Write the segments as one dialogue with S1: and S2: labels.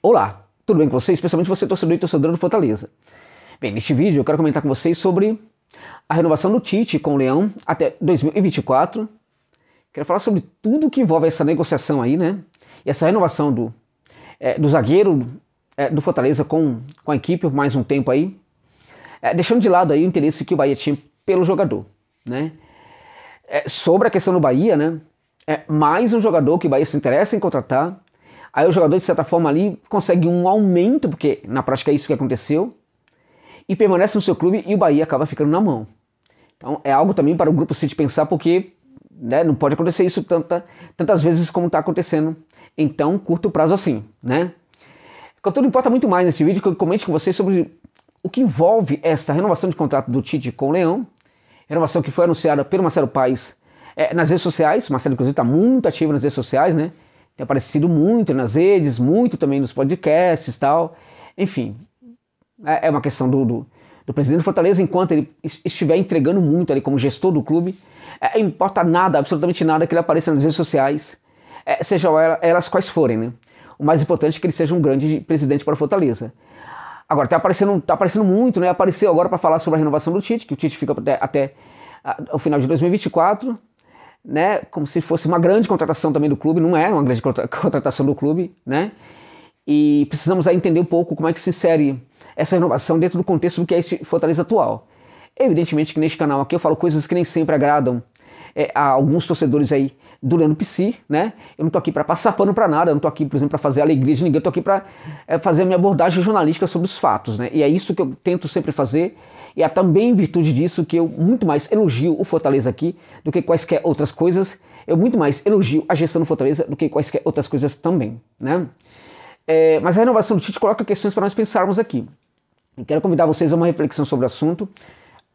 S1: Olá, tudo bem com vocês? Especialmente você torcedor e torcedora do Fortaleza. Bem, neste vídeo eu quero comentar com vocês sobre a renovação do Tite com o Leão até 2024. Quero falar sobre tudo que envolve essa negociação aí, né? E essa renovação do, é, do zagueiro é, do Fortaleza com, com a equipe por mais um tempo aí. É, deixando de lado aí o interesse que o Bahia tinha pelo jogador, né? sobre a questão do Bahia, né? mais um jogador que o Bahia se interessa em contratar Aí o jogador, de certa forma, ali consegue um aumento, porque na prática é isso que aconteceu, e permanece no seu clube e o Bahia acaba ficando na mão. Então é algo também para o Grupo City pensar, porque né, não pode acontecer isso tanta, tantas vezes como está acontecendo em tão curto prazo assim. Né? Contudo, importa muito mais nesse vídeo que eu comente com vocês sobre o que envolve essa renovação de contrato do Tite com o Leão, renovação que foi anunciada pelo Marcelo Paes é, nas redes sociais, o Marcelo inclusive está muito ativo nas redes sociais, né? tem aparecido muito nas redes, muito também nos podcasts tal. Enfim, é, é uma questão do, do, do presidente do Fortaleza, enquanto ele estiver entregando muito ali como gestor do clube, é, importa nada, absolutamente nada que ele apareça nas redes sociais, é, sejam elas quais forem, né? O mais importante é que ele seja um grande presidente para o Fortaleza. Agora, está aparecendo, tá aparecendo muito, né? Apareceu agora para falar sobre a renovação do Tite, que o Tite fica até, até o final de 2024 né? Como se fosse uma grande contratação também do clube, não era é uma grande contratação do clube, né? E precisamos aí entender um pouco como é que se insere essa renovação dentro do contexto do que é esse Fortaleza atual. Evidentemente que neste canal aqui eu falo coisas que nem sempre agradam é, alguns torcedores aí do Leandro né? Eu não tô aqui para passar pano para nada, eu não tô aqui, por exemplo, para fazer alegria de ninguém, eu tô aqui para é, fazer a minha abordagem jornalística sobre os fatos, né? E é isso que eu tento sempre fazer. E é também em virtude disso que eu muito mais elogio o Fortaleza aqui do que quaisquer outras coisas. Eu muito mais elogio a gestão do Fortaleza do que quaisquer outras coisas também, né? É, mas a renovação do Tite coloca questões para nós pensarmos aqui. E quero convidar vocês a uma reflexão sobre o assunto.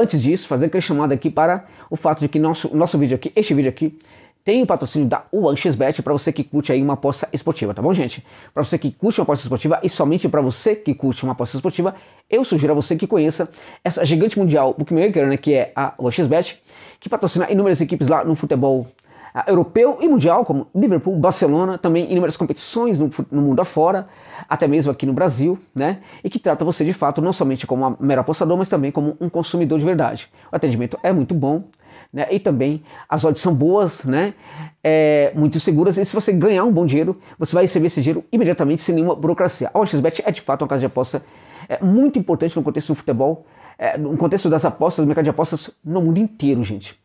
S1: Antes disso, fazer aquele chamado aqui para o fato de que nosso, nosso vídeo aqui, este vídeo aqui, tem o patrocínio da OneXBet para você que curte aí uma aposta esportiva, tá bom, gente? Para você que curte uma aposta esportiva e somente para você que curte uma aposta esportiva, eu sugiro a você que conheça essa gigante mundial bookmaker, né, que é a OneXBet, que patrocina inúmeras equipes lá no futebol, ah, europeu e mundial, como Liverpool, Barcelona, também inúmeras competições no, no, mundo afora, até mesmo aqui no Brasil, né? E que trata você de fato não somente como um mero apostador, mas também como um consumidor de verdade. O atendimento é muito bom, né? E também as odds são boas, né? É, muito seguras. E se você ganhar um bom dinheiro, você vai receber esse dinheiro imediatamente sem nenhuma burocracia. A OXBet é de fato uma casa de aposta é, muito importante no contexto do futebol, é, no contexto das apostas, do mercado de apostas no mundo inteiro, gente.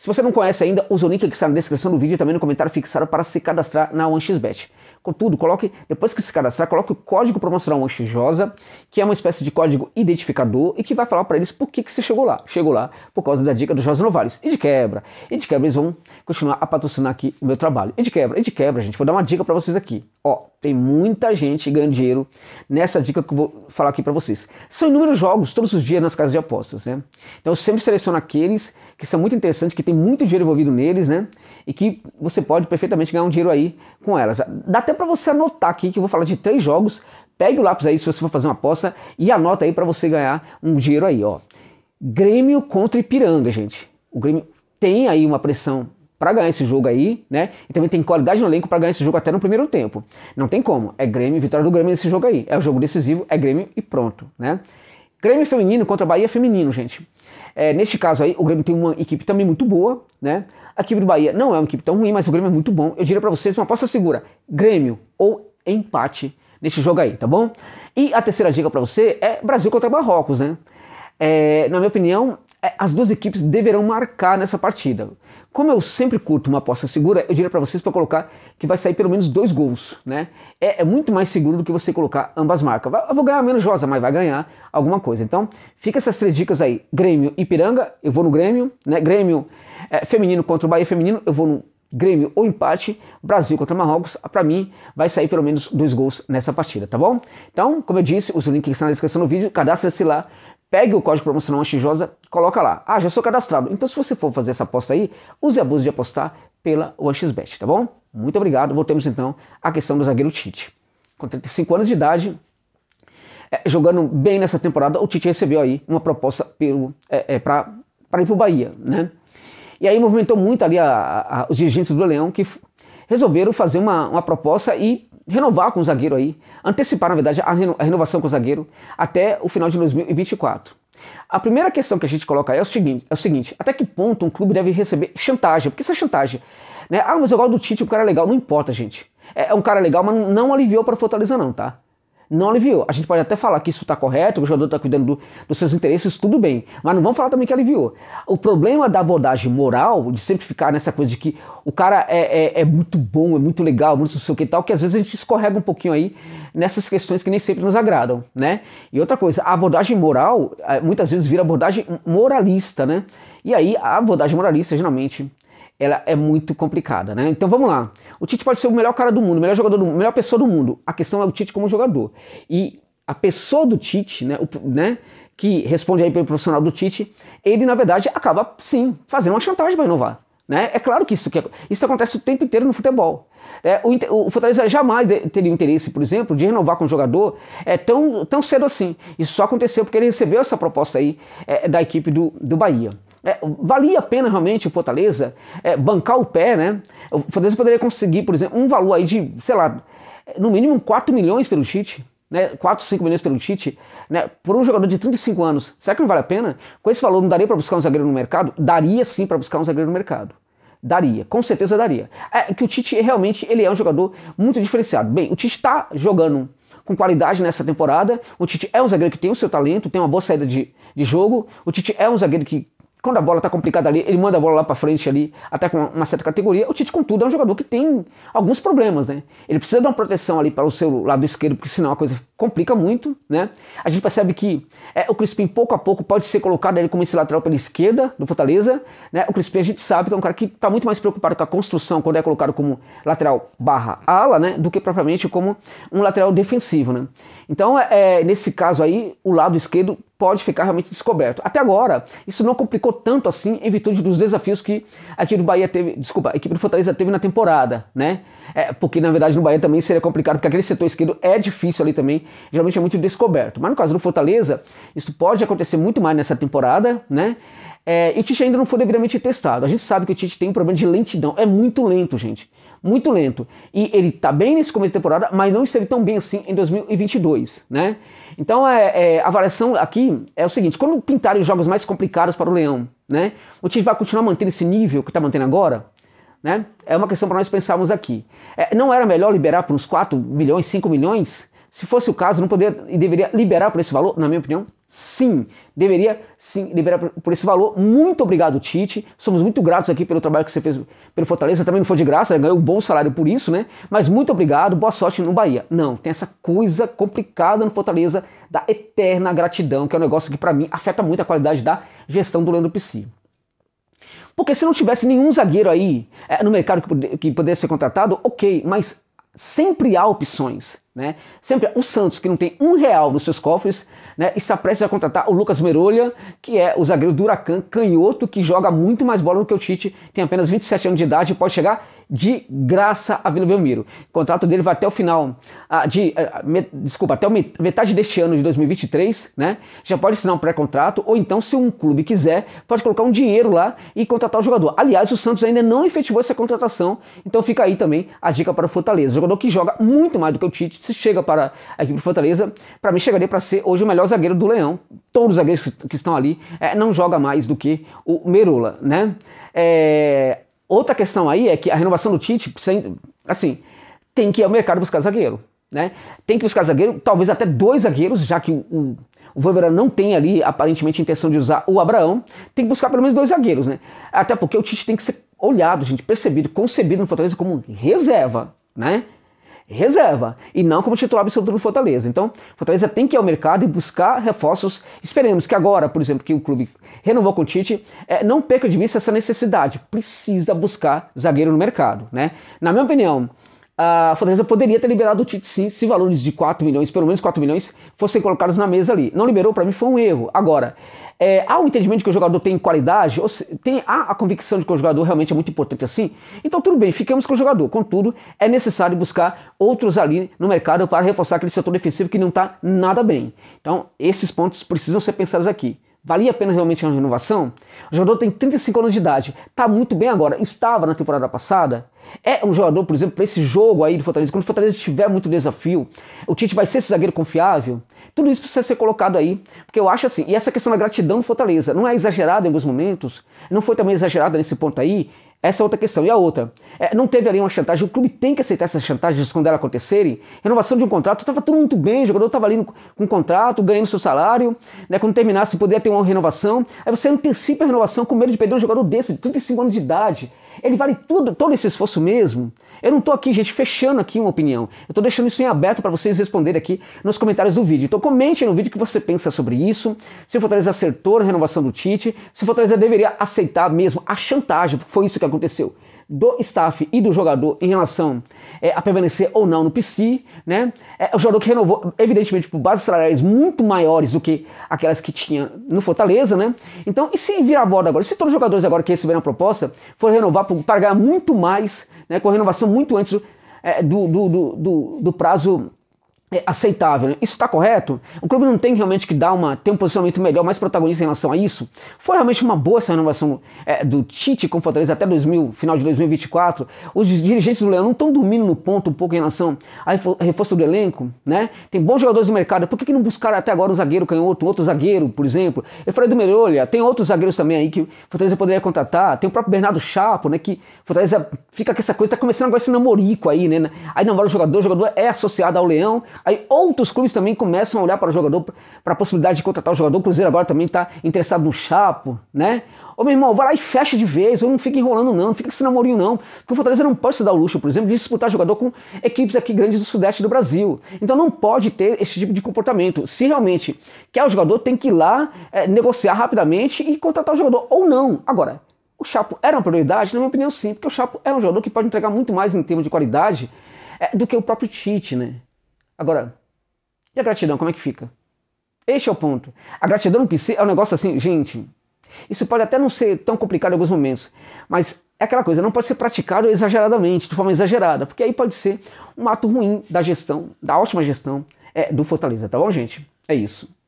S1: Se você não conhece ainda, usa o link que está na descrição do vídeo e também no comentário fixado para se cadastrar na OneXBet. Contudo, coloque, depois que se cadastrar, coloque o código promocional OneXJosa, que é uma espécie de código identificador e que vai falar para eles por que, que você chegou lá. Chegou lá por causa da dica do Josa Novales. E de quebra, e de quebra eles vão continuar a patrocinar aqui o meu trabalho. E de quebra, e de quebra, gente, vou dar uma dica para vocês aqui. Ó, tem muita gente ganhando dinheiro nessa dica que eu vou falar aqui para vocês. São inúmeros jogos todos os dias nas casas de apostas, né? Então eu sempre seleciono aqueles que são é muito interessantes, que tem muito dinheiro envolvido neles, né? E que você pode perfeitamente ganhar um dinheiro aí com elas. Dá até para você anotar aqui que eu vou falar de três jogos. Pegue o lápis aí se você for fazer uma aposta e anota aí para você ganhar um dinheiro aí, ó. Grêmio contra Ipiranga, gente. O Grêmio tem aí uma pressão para ganhar esse jogo aí, né? E também tem qualidade no elenco para ganhar esse jogo até no primeiro tempo. Não tem como. É Grêmio, vitória do Grêmio nesse jogo aí. É o jogo decisivo, é Grêmio e pronto, né? Grêmio feminino contra Bahia feminino, gente. É, neste caso aí, o Grêmio tem uma equipe também muito boa, né? A equipe do Bahia não é uma equipe tão ruim, mas o Grêmio é muito bom. Eu diria para vocês uma aposta segura: Grêmio ou empate neste jogo aí, tá bom? E a terceira dica para você é Brasil contra Marrocos, né? É, na minha opinião, é, as duas equipes deverão marcar nessa partida. Como eu sempre curto uma aposta segura, eu diria para vocês para colocar que vai sair pelo menos dois gols, né? É, é, muito mais seguro do que você colocar ambas marcas. eu vou ganhar menos Josa, mas vai ganhar alguma coisa. Então, fica essas três dicas aí: Grêmio e Piranga, eu vou no Grêmio, né? Grêmio é, feminino contra o Bahia feminino, eu vou no Grêmio ou empate, Brasil contra Marrocos, para mim vai sair pelo menos dois gols nessa partida, tá bom? Então, como eu disse, os links estão na descrição do vídeo, cadastre-se lá pegue o código promocional é Xjosa, coloca lá. Ah, já sou cadastrado. Então, se você for fazer essa aposta aí, use abuso de apostar pela OXBet, tá bom? Muito obrigado. Voltemos então à questão do zagueiro Tite. Com 35 anos de idade, é, jogando bem nessa temporada, o Tite recebeu aí uma proposta pelo é, é, para ir para o Bahia, né? E aí movimentou muito ali a, a, os dirigentes do Leão que resolveram fazer uma, uma proposta e renovar com o zagueiro aí, antecipar, na verdade, a, reno, a renovação com o zagueiro até o final de 2024. A primeira questão que a gente coloca é o seguinte, é o seguinte até que ponto um clube deve receber chantagem? Porque isso é chantagem. Né? Ah, mas eu gosto do Tite, o um cara é legal, não importa, gente. É, é um cara legal, mas não aliviou para o Fortaleza não, tá? não aliviou. A gente pode até falar que isso está correto, o jogador está cuidando do, dos seus interesses, tudo bem. Mas não vamos falar também que aliviou. O problema da abordagem moral, de sempre ficar nessa coisa de que o cara é, é, é muito bom, é muito legal, muito não sei o que e tal, que às vezes a gente escorrega um pouquinho aí nessas questões que nem sempre nos agradam, né? E outra coisa, a abordagem moral eh, muitas vezes vira abordagem moralista, né? E aí a abordagem moralista geralmente ela é muito complicada, né? Então vamos lá. O Tite pode ser o melhor cara do mundo, o melhor jogador do mundo, a melhor pessoa do mundo. A questão é o Tite como jogador. E a pessoa do Tite, né, o, né que responde aí pelo profissional do Tite, ele na verdade acaba sim fazendo uma chantagem para inovar. Né? É claro que isso, que, é, isso acontece o tempo inteiro no futebol. É, o, o Fortaleza jamais teria interesse, por exemplo, de renovar com o jogador é, tão, tão cedo assim. Isso só aconteceu porque ele recebeu essa proposta aí é, da equipe do, do Bahia é, valia a pena realmente o Fortaleza é, bancar o pé, né? O Fortaleza poderia conseguir, por exemplo, um valor aí de, sei lá, no mínimo 4 milhões pelo Tite, né? 4, 5 milhões pelo Tite, né? Por um jogador de 35 anos. Será que não vale a pena? Com esse valor não daria para buscar um zagueiro no mercado? Daria sim para buscar um zagueiro no mercado. Daria, com certeza daria. É que o Tite realmente ele é um jogador muito diferenciado. Bem, o Tite está jogando com qualidade nessa temporada. O Tite é um zagueiro que tem o seu talento, tem uma boa saída de, de jogo. O Tite é um zagueiro que quando a bola está complicada ali, ele manda a bola lá para frente ali, até com uma certa categoria. O Tite, contudo, é um jogador que tem alguns problemas, né? Ele precisa dar uma proteção ali para o seu lado esquerdo, porque senão a coisa complica muito, né? A gente percebe que é, o Crispim, pouco a pouco, pode ser colocado ali como esse lateral pela esquerda do Fortaleza, né? O Crispim, a gente sabe que é um cara que está muito mais preocupado com a construção quando é colocado como lateral barra ala, né? Do que propriamente como um lateral defensivo, né? Então, é, é nesse caso aí, o lado esquerdo pode ficar realmente descoberto. Até agora, isso não complicou tanto assim em virtude dos desafios que a equipe do Bahia teve, desculpa, a equipe do Fortaleza teve na temporada, né? É, porque na verdade no Bahia também seria complicado, porque aquele setor esquerdo é difícil ali também, geralmente é muito descoberto. Mas no caso do Fortaleza, isso pode acontecer muito mais nessa temporada, né? É, e o Tite ainda não foi devidamente testado. A gente sabe que o Tite tem um problema de lentidão, é muito lento, gente muito lento. E ele tá bem nesse começo de temporada, mas não esteve tão bem assim em 2022, né? Então é, é, a avaliação aqui é o seguinte: quando pintarem os jogos mais complicados para o Leão, né? O time vai continuar mantendo esse nível que está mantendo agora? Né? É uma questão para nós pensarmos aqui. É, não era melhor liberar por uns 4 milhões, 5 milhões? Se fosse o caso, não poderia e deveria liberar por esse valor, na minha opinião? Sim, deveria sim deveria por esse valor. Muito obrigado, Tite. Somos muito gratos aqui pelo trabalho que você fez pelo Fortaleza. Também não foi de graça, né? ganhou um bom salário por isso, né? Mas muito obrigado, boa sorte no Bahia. Não, tem essa coisa complicada no Fortaleza da eterna gratidão, que é um negócio que para mim afeta muito a qualidade da gestão do Leandro Pissi. Porque se não tivesse nenhum zagueiro aí é, no mercado que, que poderia ser contratado, ok, mas sempre há opções. Né? Sempre o Santos, que não tem um real nos seus cofres, né, está prestes a contratar o Lucas Merolha, que é o zagueiro do Huracan, canhoto, que joga muito mais bola do que o Tite, tem apenas 27 anos de idade e pode chegar de graça a Vila Belmiro. O contrato dele vai até o final ah, de. Ah, me, desculpa, até metade deste ano de 2023, né? Já pode assinar um pré-contrato, ou então, se um clube quiser, pode colocar um dinheiro lá e contratar o jogador. Aliás, o Santos ainda não efetivou essa contratação, então fica aí também a dica para o Fortaleza. jogador que joga muito mais do que o Tite se chega para a equipe do Fortaleza, para mim chegaria para ser hoje o melhor zagueiro do Leão. Todos os zagueiros que, que estão ali é, não joga mais do que o Merula, né? É, outra questão aí é que a renovação do Tite, assim, tem que ir ao mercado buscar zagueiro, né? Tem que buscar zagueiro, talvez até dois zagueiros, já que o, o não tem ali, aparentemente, a intenção de usar o Abraão. Tem que buscar pelo menos dois zagueiros, né? Até porque o Tite tem que ser olhado, gente, percebido, concebido no Fortaleza como reserva, né? reserva e não como titular absoluto do Fortaleza. Então, Fortaleza tem que ir ao mercado e buscar reforços. Esperemos que agora, por exemplo, que o clube renovou com o Tite, é, não perca de vista essa necessidade. Precisa buscar zagueiro no mercado, né? Na minha opinião, a Fortaleza poderia ter liberado o Tite sim, se valores de 4 milhões, pelo menos 4 milhões, fossem colocados na mesa ali. Não liberou, para mim foi um erro. Agora, é, há o um entendimento que o jogador tem qualidade, se, tem, há a convicção de que o jogador realmente é muito importante assim, então tudo bem, fiquemos com o jogador. Contudo, é necessário buscar outros ali no mercado para reforçar aquele setor defensivo que não está nada bem. Então, esses pontos precisam ser pensados aqui. Valia a pena realmente a renovação? O jogador tem 35 anos de idade, está muito bem agora, estava na temporada passada, é um jogador, por exemplo, para esse jogo aí do Fortaleza, quando o Fortaleza tiver muito desafio, o Tite vai ser esse zagueiro confiável? Tudo isso precisa ser colocado aí, porque eu acho assim, e essa questão da gratidão do Fortaleza, não é exagerada em alguns momentos, não foi também exagerada nesse ponto aí, essa é outra questão. E a outra, é, não teve ali uma chantagem, o clube tem que aceitar essas chantagens quando elas acontecerem. Renovação de um contrato, estava tudo muito bem, o jogador estava ali com o contrato, ganhando seu salário, né, quando terminasse poderia ter uma renovação. Aí você antecipa a renovação com medo de perder um jogador desse, de 35 anos de idade. Ele vale tudo, todo esse esforço mesmo? Eu não estou aqui, gente, fechando aqui uma opinião. Eu estou deixando isso em aberto para vocês responderem aqui nos comentários do vídeo. Então comente no vídeo o que você pensa sobre isso. Se o Fortaleza acertou a renovação do Tite, se o Fortaleza deveria aceitar mesmo a chantagem, porque foi isso que aconteceu do staff e do jogador em relação é, a permanecer ou não no PC, né? É, o jogador que renovou, evidentemente, por bases salariais muito maiores do que aquelas que tinha no Fortaleza, né? Então, e se virar borda agora? Se todos os jogadores agora que receberam a proposta forem renovar por pagar muito mais, né? Com a renovação muito antes do, é, do, do, do, do prazo é, aceitável. Né? Isso está correto? O clube não tem realmente que dar uma, ter um posicionamento melhor, mais protagonista em relação a isso? Foi realmente uma boa essa renovação é, do Tite com Fortaleza até 2000, final de 2024? Os dirigentes do Leão não estão dormindo no ponto um pouco em relação a reforço do elenco? Né? Tem bons jogadores no mercado, por que, que não buscaram até agora um zagueiro canhoto, um outro zagueiro, por exemplo? Eu falei do Merolha, tem outros zagueiros também aí que Fortaleza poderia contratar, tem o próprio Bernardo Chapo, né, que Fortaleza fica com essa coisa, está começando agora esse namorico aí, né? Aí namora o jogador, o jogador é associado ao Leão, Aí outros clubes também começam a olhar para o jogador, para a possibilidade de contratar o jogador. O Cruzeiro agora também está interessado no Chapo, né? Ô meu irmão, vai lá e fecha de vez, ou não fica enrolando não, não fica com esse namorinho não. Porque o Fortaleza não pode se dar o luxo, por exemplo, de disputar jogador com equipes aqui grandes do Sudeste do Brasil. Então não pode ter esse tipo de comportamento. Se realmente quer o jogador, tem que ir lá é, negociar rapidamente e contratar o jogador, ou não. Agora, o Chapo era uma prioridade? Na minha opinião, sim, porque o Chapo é um jogador que pode entregar muito mais em termos de qualidade é, do que o próprio Tite, né? Agora, e a gratidão, como é que fica? Este é o ponto. A gratidão no PC é um negócio assim, gente. Isso pode até não ser tão complicado em alguns momentos, mas é aquela coisa, não pode ser praticado exageradamente, de forma exagerada, porque aí pode ser um ato ruim da gestão, da ótima gestão é, do Fortaleza, tá bom, gente? É isso.